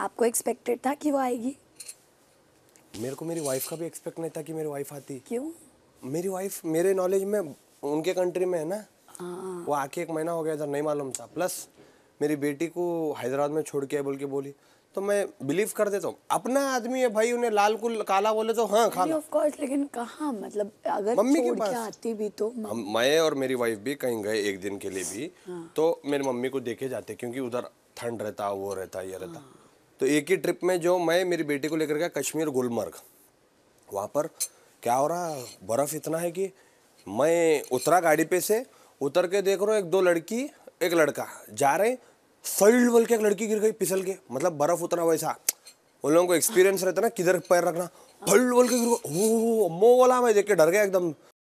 आपको एक्सपेक्टेड था कि वो आएगी मेरे को मेरी वाइफ का भी एक्सपेक्ट नहीं था कि मेरी वाइफ आती क्यों मेरी वाइफ मेरे नॉलेज में उनके कंट्री में है ना हाँ। वो आके एक महीना हो गया था नहीं मालूम था प्लस मेरी बेटी को हैदराबाद में छोड़ के बोल के बोली तो मैं बिलीव कर देता हूँ अपना आदमी है भाई उन्हें लाल कुल काला बोले तो हाँ खा ऑफ कोर्स लेकिन कहाँ मतलब अगर मम्मी के पास आती भी तो मैं और मेरी वाइफ भी कहीं गए एक दिन के लिए भी हाँ। तो मेरी मम्मी को देखे जाते क्योंकि उधर ठंड रहता वो रहता ये रहता हाँ। तो एक ही ट्रिप में जो मैं मेरी बेटी को लेकर गया कश्मीर गुलमर्ग वहाँ पर क्या हो रहा बर्फ़ इतना है कि मैं उतरा गाड़ी पे से उतर के देख रहा हूँ एक दो लड़की एक लड़का जा रहे सल्ड बोल के एक लड़की गिर गई पिसल के मतलब बर्फ़ उतना वैसा उन लोगों को एक्सपीरियंस रहता ना किधर पैर रखना फल्ड बोल के गिर गई ओ अम्मो बोला मैं देख के डर गया एकदम